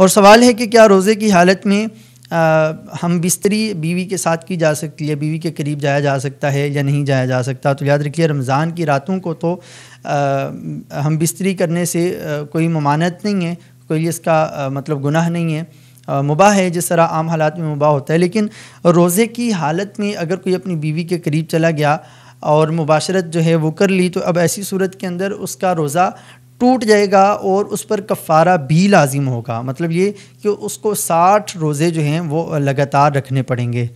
और सवाल है कि क्या रोज़े की हालत में आ, हम बिस्तरी बीवी के साथ की जा सकती है बीवी के करीब जाया जा सकता है या नहीं जाया जा सकता तो याद रखिए रमज़ान की रातों को तो आ, हम बिस्तरी करने से आ, कोई ममानत नहीं है कोई इसका आ, मतलब गुनाह नहीं है मुबा है जिस तरह आम हालात में मुबा होता है लेकिन रोज़े की हालत में अगर कोई अपनी बीवी के करीब चला गया और मुबाशरत जो है वो कर ली तो अब ऐसी सूरत के अंदर उसका रोज़ा टूट जाएगा और उस पर कफ़ारा भी लाजिम होगा मतलब ये कि उसको साठ रोज़े जो हैं वो लगातार रखने पड़ेंगे